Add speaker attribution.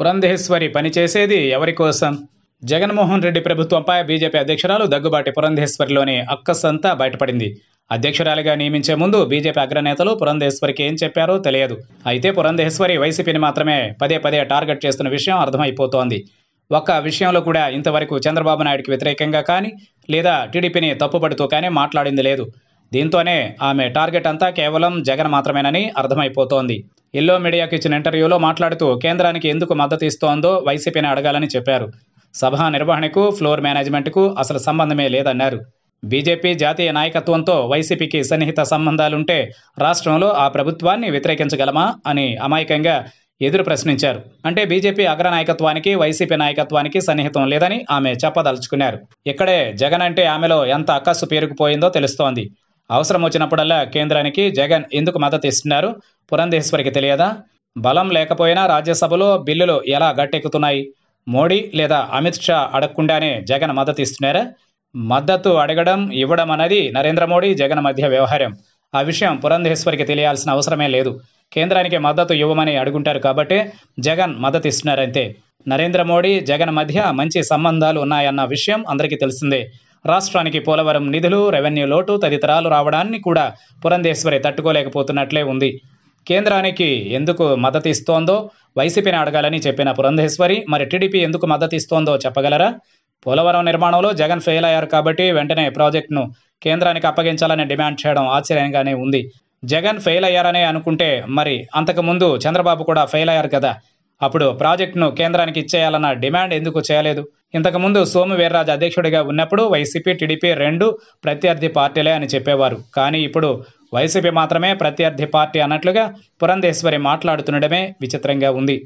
Speaker 1: పురంధేశ్వరి పనిచేసేది ఎవరి కోసం జగన్మోహన్ రెడ్డి ప్రభుత్వంపై బీజేపీ అధ్యక్షురాలు దగ్గుబాటి పురంధేశ్వరిలోని అక్కసంతా బయటపడింది అధ్యక్షురాలిగా నియమించే ముందు బీజేపీ అగ్రనేతలు పురంధేశ్వరికి ఏం చెప్పారో తెలియదు అయితే పురంధేశ్వరి వైసీపీని మాత్రమే పదే పదే టార్గెట్ చేస్తున్న విషయం అర్థమైపోతోంది ఒక్క విషయంలో కూడా ఇంతవరకు చంద్రబాబు నాయుడికి వ్యతిరేకంగా కానీ లేదా టీడీపీని తప్పుపడుతూ కానీ మాట్లాడింది లేదు దీంతోనే ఆమె టార్గెట్ అంతా కేవలం జగన్ మాత్రమేనని అర్థమైపోతోంది ఎల్లో మీడియాకు ఇచ్చిన ఇంటర్వ్యూలో మాట్లాడుతూ కేంద్రానికి ఎందుకు మద్దతు ఇస్తోందో వైసీపీని అడగాలని చెప్పారు సభ నిర్వహణకు ఫ్లోర్ మేనేజ్మెంట్కు అసలు సంబంధమే లేదన్నారు బీజేపీ జాతీయ నాయకత్వంతో వైసీపీకి సన్నిహిత సంబంధాలుంటే రాష్ట్రంలో ఆ ప్రభుత్వాన్ని వ్యతిరేకించగలమా అని అమాయకంగా ఎదురు ప్రశ్నించారు అంటే బీజేపీ అగ్రనాయకత్వానికి వైసీపీ నాయకత్వానికి సన్నిహితం లేదని ఆమె చెప్పదలుచుకున్నారు ఇక్కడే జగన్ అంటే ఆమెలో ఎంత అక్కస్సు పేరుకుపోయిందో తెలుస్తోంది అవసరం వచ్చినప్పుడల్లా కేంద్రానికి జగన్ ఎందుకు మద్దతు ఇస్తున్నారు పురంధేశ్వరికి తెలియదా బలం లేకపోయినా రాజ్యసభలో బిల్లులు ఎలా గట్టెక్కుతున్నాయి మోడీ లేదా అమిత్ షా అడగకుండానే జగన్ మద్దతు ఇస్తున్నారా మద్దతు అడగడం ఇవ్వడం అనేది నరేంద్ర మోడీ జగన్ మధ్య వ్యవహారం ఆ విషయం పురంధేశ్వరికి తెలియాల్సిన అవసరమే లేదు కేంద్రానికి మద్దతు ఇవ్వమని అడుగుంటారు కాబట్టి జగన్ మద్దతు ఇస్తున్నారంతే నరేంద్ర మోడీ జగన్ మధ్య మంచి సంబంధాలు ఉన్నాయన్న విషయం అందరికీ తెలిసిందే రాష్ట్రానికి పోలవరం నిధులు రెవెన్యూ లోటు తదితరాలు రావడాన్ని కూడా పురంధేశ్వరి తట్టుకోలేకపోతున్నట్లే ఉంది కేంద్రానికి ఎందుకు మద్దతు ఇస్తోందో వైసీపీని అడగాలని చెప్పిన పురంధేశ్వరి మరి టీడీపీ ఎందుకు మద్దతు ఇస్తోందో చెప్పగలరా పోలవరం నిర్మాణంలో జగన్ ఫెయిల్ అయ్యారు కాబట్టి వెంటనే ప్రాజెక్టును కేంద్రానికి అప్పగించాలని డిమాండ్ చేయడం ఆశ్చర్యంగానే ఉంది జగన్ ఫెయిల్ అయ్యారనే అనుకుంటే మరి అంతకుముందు చంద్రబాబు కూడా ఫెయిల్ అయ్యారు కదా అప్పుడు ప్రాజెక్టును కేంద్రానికి ఇచ్చేయాలన్న డిమాండ్ ఎందుకు చేయలేదు ఇంతకుముందు సోము వీర్రాజు అధ్యక్షుడిగా ఉన్నప్పుడు వైసీపీ టీడీపీ రెండు ప్రత్యర్థి పార్టీలే అని చెప్పేవారు కానీ ఇప్పుడు వైసీపీ మాత్రమే ప్రత్యర్థి పార్టీ అన్నట్లుగా పురంధేశ్వరి మాట్లాడుతుండడమే విచిత్రంగా ఉంది